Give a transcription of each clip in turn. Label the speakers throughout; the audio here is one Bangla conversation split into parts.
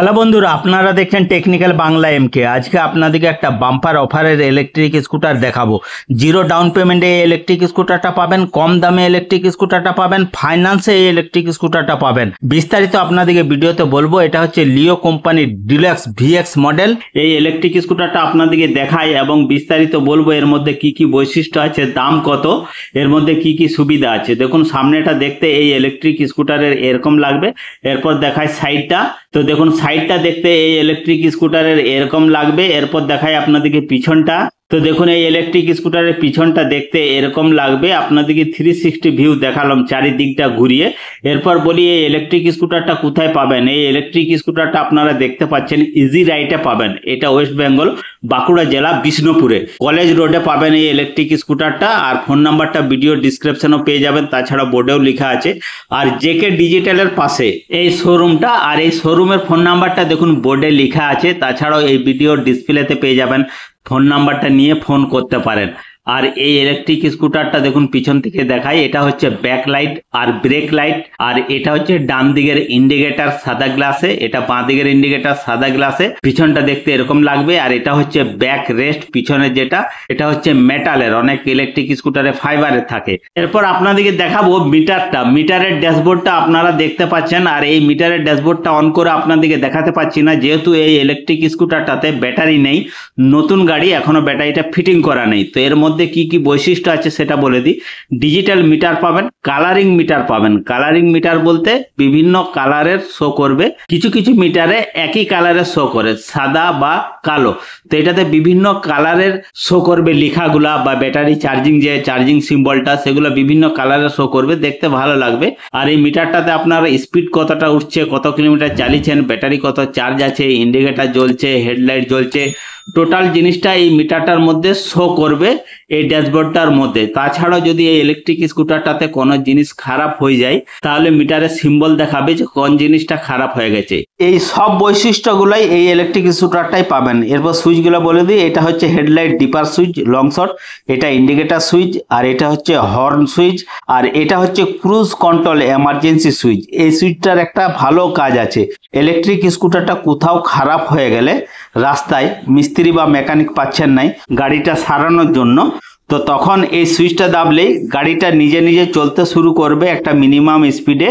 Speaker 1: হ্যালো বন্ধুরা আপনারা দেখছেন টেকনিক্যাল বাংলা এমকে আজকে আপনাদেরকে একটা বাম্পার অফারের ইলেকট্রিক স্কুটার দেখাবো জিরো ডাউন পেমেন্টে এই ইলেকট্রিক স্কুটারটা পাবেন কম দামে ইলেকট্রিক স্কুটারটা পাবেন ফাইন্যান্সে এই ইলেকট্রিক স্কুটারটা পাবেন বিস্তারিত আপনাদেরকে ভিডিওতে বলবো এটা হচ্ছে লিও কোম্পানির ডিলাক্স ভিএক্স মডেল এই ইলেকট্রিক স্কুটারটা আপনাদেরকে দেখাই এবং বিস্তারিত বলবো এর মধ্যে কি কি বৈশিষ্ট্য আছে দাম কত এর মধ্যে কি কি সুবিধা আছে দেখুন সামনেটা দেখতে এই ইলেকট্রিক স্কুটারের এরকম লাগবে এরপর দেখায় সাইডটা তো দেখুন সাইডটা দেখতে এই ইলেকট্রিক স্কুটারের এরকম লাগবে এরপর দেখায় আপনাদেরকে পিছনটা তো দেখুন এই ইলেকট্রিক স্কুটারের পিছনটা দেখতে এরকম লাগবে আপনাদেরকে থ্রি সিক্সটি ভিউ দেখালাম চারিদিকটা ঘুরিয়ে এরপর বলি এই ইলেকট্রিক স্কুটারটা কোথায় পাবেন এই ইলেকট্রিক স্কুটারটা আপনারা দেখতে পাচ্ছেন ইজি রাইটে পাবেন এটা ওয়েস্ট বেঙ্গল বাঁকুড়া জেলা বিষ্ণুপুরে কলেজ রোডে পাবেন এই ইলেকট্রিক স্কুটারটা আর ফোন নাম্বারটা ভিডিও ডিসক্রিপশনও পেয়ে যাবেন তাছাড়া বোর্ডেও লেখা আছে আর জেকে ডিজিটালের পাশে এই শোরুমটা আর এই শোরুমের ফোন নাম্বারটা দেখুন বোর্ডে লেখা আছে তাছাড়াও এই ভিডিও ডিসপ্লেতে পেয়ে যাবেন ফোন নাম্বারটা নিয়ে ফোন করতে পারেন আর এই ইলেকট্রিক স্কুটারটা দেখুন পিছন থেকে দেখায় এটা হচ্ছে ব্যাক লাইট আর ব্রেক লাইট আর এটা হচ্ছে ডান দিকের ইন্ডিকেটার সাদা গ্লাসে এটা বাঁ দিকের ইন্ডিকেটার সাদা গ্লাসে পিছনটা দেখতে এরকম লাগবে আর এটা হচ্ছে ব্যাক রেস্ট পিছনে যেটা এটা হচ্ছে মেটালের অনেক ইলেকট্রিক স্কুটারে ফাইবারের থাকে এরপর আপনাদেরকে দেখাবো মিটারটা মিটারের ড্যাশবোর্ডটা আপনারা দেখতে পাচ্ছেন আর এই মিটারের ড্যাশবোর্ডটা অন করে আপনাদেরকে দেখাতে পাচ্ছি না যেহেতু এই ইলেকট্রিক স্কুটারটাতে ব্যাটারি নেই নতুন গাড়ি এখনো ব্যাটারিটা ফিটিং করা নেই তো এর মধ্যে মধ্যে কি কি বৈশিষ্ট্য আছে সেটা বলে দিই ডিজিটাল মিটার পাবেন কালারিং মিটার পাবেন কালারিং মিটার বলতে বিভিন্ন কালারের শো করবে কিছু কিছু মিটারে একই কালারের শো করে সাদা বা কালো তো এটাতে বিভিন্ন কালারের শো করবে লিখাগুলা বা ব্যাটারি চার্জিং যে চার্জিং সিম্বলটা সেগুলো বিভিন্ন কালারের শো করবে দেখতে ভালো লাগবে আর এই মিটারটাতে আপনারা স্পিড কতটা উঠছে কত কিলোমিটার চালিয়েছেন ব্যাটারি কত চার্জ আছে ইন্ডিকেটার জ্বলছে হেডলাইট জ্বলছে টোটাল জিনিসটা এই মিটারটার মধ্যে শো করবে এই ড্যাশবোর্ডটার মধ্যে তাছাড়াও যদি এই ইলেকট্রিক স্কুটারটাতে কোনো জিনিস খারাপ হয়ে যায় তাহলে মিটারে সিম্বল দেখাবে যে কোন জিনিসটা খারাপ হয়ে গেছে এই সব বৈশিষ্ট্যগুলোই এই ইলেকট্রিক স্কুটারটাই পাবেন এরপর সুইচগুলো বলে দিই এটা হচ্ছে headlight dipper switch long shot এটা ইন্ডিকেটার সুইচ আর এটা হচ্ছে হর্ন সুইচ আর এটা হচ্ছে ক্রুজ কন্ট্রোল এমার্জেন্সি সুইচ এই সুইচটার একটা ভালো কাজ আছে ইলেকট্রিক স্কুটারটা কোথাও খারাপ হয়ে গেলে রাস্তায় মিস্ত্রি বা মেকানিক পাচ্ছেন নাই গাড়িটা সারানোর জন্য তো তখন এই সুইচটা দাবলেই গাড়িটা নিজে নিজে চলতে শুরু করবে একটা মিনিমাম স্পিডে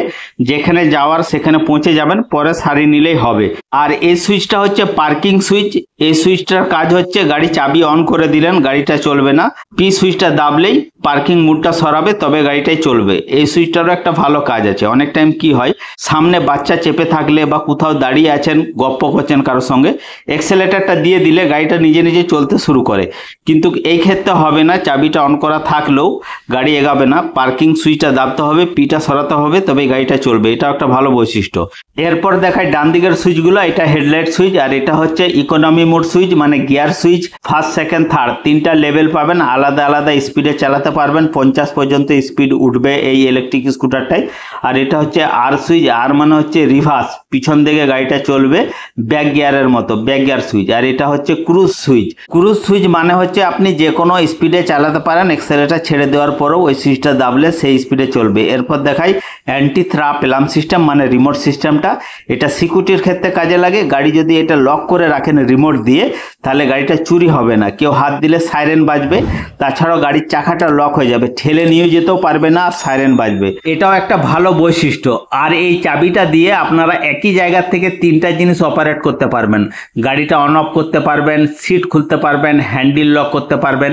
Speaker 1: যেখানে যাওয়ার সেখানে পৌঁছে যাবেন পরে সারিয়ে নিলেই হবে আর এই সুইচটা হচ্ছে পার্কিং সুইচ এই সুইচটার কাজ হচ্ছে গাড়ি চাবি অন করে দিলেন গাড়িটা চলবে না পি সুইচটা দাবলেই পার্কিং মুডটা সরাবে তবে গাড়িটাই চলবে এই সুইচটারও একটা ভালো কাজ আছে অনেক টাইম কি হয় সামনে বাচ্চা চেপে থাকলে বা কোথাও দাঁড়িয়ে আছেন গপ্প করছেন কারোর সঙ্গে এক্সেলেটারটা দিয়ে দিলে গাড়িটা নিজে নিজে চলতে শুরু করে কিন্তু এই ক্ষেত্রে হবে না চাবিটা অন করা থাকলেও গাড়ি এগাবে না পার্কিং সুইচটা দাবতে হবে পিটা সরাতে হবে তবে গাড়িটা চলবে এটা একটা ভালো বৈশিষ্ট্য এরপর দেখায় ডান দিকের সুইচগুলো এটা হেডলাইট সুইচ আর এটা হচ্ছে ইকোনমি মোড সুইচ মানে gear switch first second third তিনটা লেভেল পাবেন আলাদা আলাদা স্পিডে চালাতে পারবেন পঞ্চাশ পর্যন্ত স্পিড উঠবে এই ইলেকট্রিক স্কুটারটাই আর এটা হচ্ছে আর সুইচ আর মানে হচ্ছে রিভার্স পিছন দিকে গাড়িটা চলবে ব্যাক গিয়ারের মতো ব্যাক গিয়ার সুইচ আর এটা হচ্ছে ক্রুজ সুইচ ক্রুজ সুইচ মানে হচ্ছে আপনি যে কোনো স্পিডে চালা চালাতে পারেন এক্সেলেটার ছেড়ে দেওয়ার পরেও ওই সুইচটা দাবলে সেই স্পিডে চলবে এরপর দেখাই অ্যান্টি থ্রাপ এলাম সিস্টেম মানে রিমোট সিস্টেমটা এটা সিকিউরিটির ক্ষেত্রে কাজে লাগে গাড়ি যদি এটা লক করে রাখেন রিমোট দিয়ে তাহলে গাড়িটা চুরি হবে না কেউ হাত দিলে সাইরেন বাজবে তাছাড়াও গাড়ির চাকাটা লক হয়ে যাবে ঠেলে নিয়ে যেতেও পারবে না সাইরেন বাজবে এটাও একটা ভালো বৈশিষ্ট্য আর এই চাবিটা দিয়ে আপনারা একই জায়গার থেকে তিনটা জিনিস অপারেট করতে পারবেন গাড়িটা অন অফ করতে পারবেন সিট খুলতে পারবেন হ্যান্ডেল লক করতে পারবেন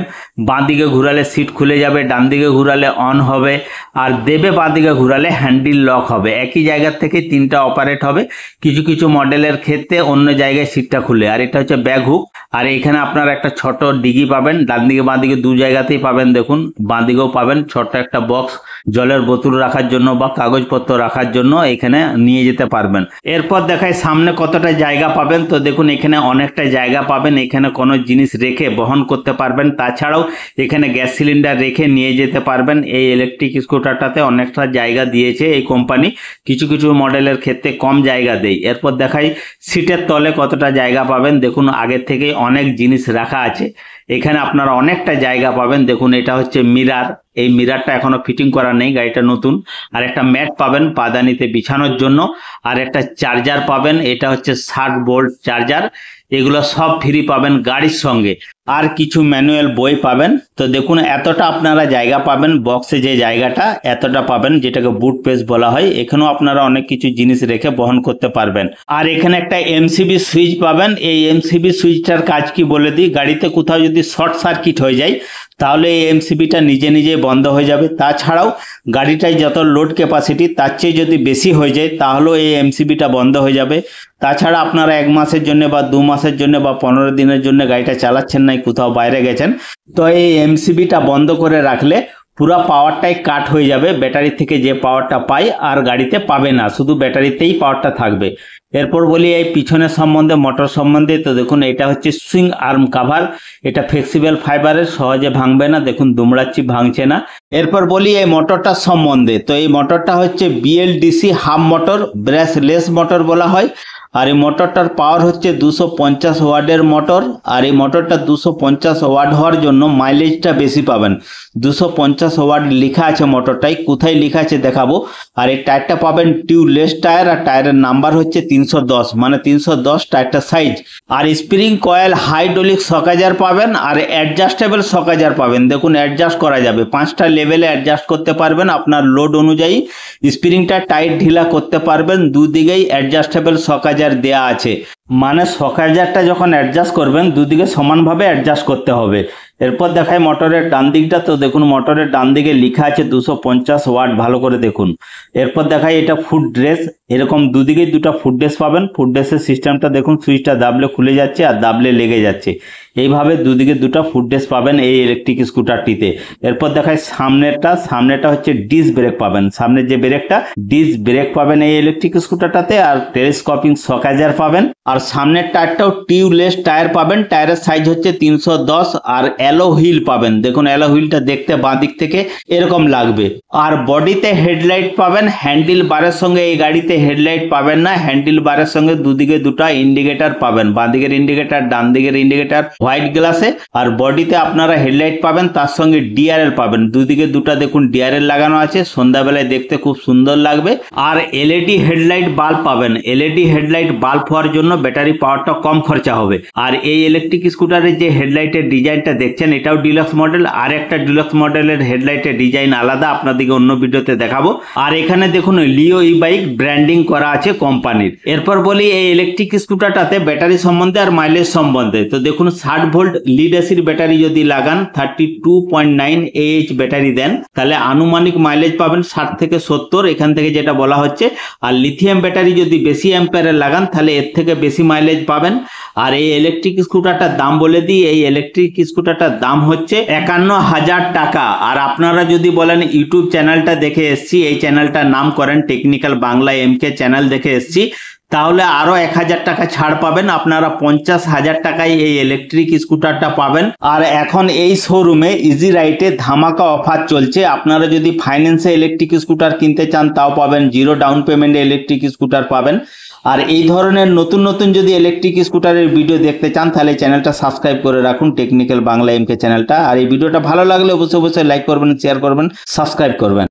Speaker 1: বাঁদিকে দিকে ঘুরালে সিট খুলে যাবে ডান দিকে ঘুরালে অন হবে আর দেবে বাঁ দিকে ঘুরালে হ্যান্ডেল লক হবে একই জায়গা থেকে তিনটা অপারেট হবে কিছু কিছু মডেলের ক্ষেত্রে অন্য জায়গায় সিটটা খুলে আর এটা হচ্ছে ব্যাগ হুক আর এখানে আপনার একটা ছোট ডিগি পাবেন ডান দিকে বাঁ দিকে দু জায়গাতেই পাবেন দেখুন বাঁ দিকেও পাবেন ছোট একটা বক্স জলের বোতল রাখার জন্য বা কাগজপত্র রাখার জন্য এখানে নিয়ে যেতে পারবেন এরপর দেখায় সামনে কতটা জায়গা পাবেন তো দেখুন এখানে অনেকটা জায়গা পাবেন এখানে কোনো জিনিস রেখে বহন করতে পারবেন তাছাড়াও এখানে গ্যাস সিলিন্ডার রেখে নিয়ে যেতে পারবেন এই ইলেকট্রিক স্কুটারটাতে অনেকটা জায়গা দিয়েছে এই কোম্পানি কিছু কিছু মডেলের ক্ষেত্রে কম জায়গা দেয় এরপর দেখাই সিটের তলে কতটা জায়গা পাবেন দেখুন আগের থেকেই অনেক জিনিস রাখা আছে এখানে আপনারা অনেকটা জায়গা পাবেন দেখুন এটা হচ্ছে মিরার এই মিরারটা এখনো ফিটিং করা নেই গাড়িটা নতুন আর একটা ম্যাট পাবেন পাদানিতে বিছানোর জন্য আর একটা চার্জার পাবেন এটা হচ্ছে ষাট বোল্ট চার্জার এগুলো সব ফ্রি পাবেন গাড়ির সঙ্গে আর কিছু ম্যানুয়াল বই পাবেন তো দেখুন এতটা আপনারা জায়গা পাবেন বক্সে যে জায়গাটা এতটা পাবেন যেটাকে বুট পেস বলা হয় এখানেও আপনারা অনেক কিছু জিনিস রেখে বহন করতে পারবেন আর এখানে একটা এমসিবি সুইচ পাবেন এই এমসিবি সুইচটার কাজ কি বলে দিই গাড়িতে কোথাও যদি শর্ট সার্কিট হয়ে যায় তাহলে এই এমসিবিটা নিজে নিজে বন্ধ হয়ে যাবে তাছাড়াও গাড়িটায় যত লোড ক্যাপাসিটি তার চেয়ে যদি বেশি হয়ে যায় তাহলেও এই এমসিবিটা বন্ধ হয়ে যাবে তাছাড়া আপনারা এক মাসের জন্য বা দু মাসের জন্য বা পনেরো দিনের জন্য গাড়িটা চালাচ্ছেন নাই কোথাও বাইরে গেছেন তো এই এমসিবিটা বন্ধ করে রাখলে পুরা পাওয়ারটাই কাট হয়ে যাবে ব্যাটারি থেকে যে পাওয়ারটা পাই আর গাড়িতে পাবে না শুধু ব্যাটারিতেই পাওয়ারটা থাকবে এরপর বলি এই পিছনের সম্বন্ধে মোটর সম্বন্ধে তো দেখুন এটা হচ্ছে সুইং আর্ম কাভার এটা ফ্লেক্সিবল ফাইবারের সহজে ভাঙবে না দেখুন দুমড়াচ্ছি ভাঙছে না এরপর বলি এই মোটরটা সম্বন্ধে তো এই মোটরটা হচ্ছে BLDC hub motor less motor বলা হয় আর এই মোটরটার পাওয়ার হচ্ছে দুশো পঞ্চাশ ওয়ার্ডের মোটর আর এই মোটরটা দুশো পঞ্চাশ ওয়ার্ড হওয়ার জন্য মাইলেজটা বেশি পাবেন দুশো পঞ্চাশ ওয়ার্ড লেখা আছে মোটরটাই কোথায় লেখা আছে দেখাবো আর এই টায়ারটা পাবেন টিউবলেস টায়ার আর টায়ারের নাম্বার হচ্ছে তিনশো দশ মানে তিনশো দশ টায়ারটা সাইজ আর স্প্রিং কয়েল হাইড্রোলিক সকাজার পাবেন আর অ্যাডজাস্টেবল সকাজার পাবেন দেখুন অ্যাডজাস্ট করা যাবে পাঁচটা লেভেলে অ্যাডজাস্ট করতে পারবেন আপনার লোড অনুযায়ী স্প্রিংটা টাইট ঢিলা করতে পারবেন দুদিকেই অ্যাডজাস্টেবল সকাজার হাজার দেয়া আছে মানে শখ হাজারটা যখন অ্যাডজাস্ট করবেন দুদিকে সমানভাবে অ্যাডজাস্ট করতে হবে এরপর দেখায় মোটরের ডান দিকটা তো দেখুন মোটরের ডান দিকে লেখা আছে দুশো পঞ্চাশ ওয়াট ভালো করে দেখুন এরপর দেখায় এটা ফুড ড্রেস এরকম দুদিকেই দুটা ফুড ড্রেস পাবেন ফুড ড্রেসের সিস্টেমটা দেখুন সুইচটা দাবলে খুলে যাচ্ছে আর দাবলে লেগে যাচ্ছে এইভাবে দুদিকে দুটো ফুট ডেস্ক পাবেন এই ইলেকট্রিক স্কুটারটিতে এরপর দেখায় সামনেরটা সামনেটা হচ্ছে ডিস ব্রেক পাবেন সামনে যে ব্রেকটা ডিস ব্রেক পাবেন এই ইলেকট্রিক স্কুটারটাতে আর টেলিস্কোপিং সকাজার পাবেন আর সামনের টায়ারটাও টিউবলেস টায়ার পাবেন টায়ারের সাইজ হচ্ছে তিনশো আর অ্যালো হুইল পাবেন দেখুন অ্যালো হুইলটা দেখতে বাঁ দিক থেকে এরকম লাগবে আর বডিতে হেডলাইট পাবেন হ্যান্ডেল বারের সঙ্গে এই গাড়িতে হেডলাইট পাবেন না হ্যান্ডেল বারের সঙ্গে দুদিকে দুটা ইন্ডিকেটার পাবেন বাঁ দিকের ইন্ডিকেটার ডান দিকের ইন্ডিকেটার হোয়াইট গ্লাসে আর বডিতে আপনারা হেডলাইট পাবেন তার সঙ্গে ডিআরএল পাবেন দুদিকে দুটা দেখুন ডিআরএল লাগানো আছে সন্ধ্যাবেলায় দেখতে খুব সুন্দর লাগবে আর এলইডি হেডলাইট বাল্ব পাবেন এলইডি হেডলাইট বাল্ব হওয়ার জন্য ব্যাটারি পাওয়ারটা কম খরচা হবে আর এই ইলেকট্রিক স্কুটারের যে হেডলাইটের ডিজাইনটা দেখছেন এটাও ডিলক্স মডেল আর একটা ডিলক্স মডেলের হেডলাইটের ডিজাইন আলাদা আপনাদেরকে অন্য ভিডিওতে দেখাবো আর এখানে দেখুন লিও ই বাইক ব্র্যান্ডিং করা আছে কোম্পানির এরপর বলি এই ইলেকট্রিক স্কুটারটাতে ব্যাটারি সম্বন্ধে আর মাইলেজ সম্বন্ধে তো দেখুন আট ভোল্ট লিড এসির ব্যাটারি যদি লাগান thirty two point nine battery দেন তাহলে আনুমানিক মাইলেজ পাবেন ষাট থেকে সত্তর এখান থেকে যেটা বলা হচ্ছে আর লিথিয়াম ব্যাটারি যদি বেশি অ্যাম্পায়ারে লাগান তাহলে এর থেকে বেশি মাইলেজ পাবেন আর এই ইলেকট্রিক স্কুটারটার দাম বলে দিই এই ইলেকট্রিক স্কুটারটার দাম হচ্ছে একান্ন হাজার টাকা আর আপনারা যদি বলেন ইউটিউব চ্যানেলটা দেখে এসছি এই চ্যানেলটার নাম করেন টেকনিক্যাল বাংলা এম চ্যানেল দেখে এসছি তাহলে আরও এক হাজার টাকা ছাড় পাবেন আপনারা পঞ্চাশ হাজার টাকায় এই ইলেকট্রিক স্কুটারটা পাবেন আর এখন এই শোরুমে ইজি রাইটে ধামাকা অফার চলছে আপনারা যদি ফাইন্যান্সে ইলেকট্রিক স্কুটার কিনতে চান তাও পাবেন জিরো ডাউন পেমেন্টে ইলেকট্রিক স্কুটার পাবেন আর এই ধরনের নতুন নতুন যদি ইলেকট্রিক স্কুটারের ভিডিও দেখতে চান তাহলে চ্যানেলটা সাবস্ক্রাইব করে রাখুন টেকনিক্যাল বাংলা এমকে চ্যানেলটা আর এই ভিডিওটা ভালো লাগলে অবশ্যই অবশ্যই লাইক করবেন শেয়ার করবেন সাবস্ক্রাইব করবেন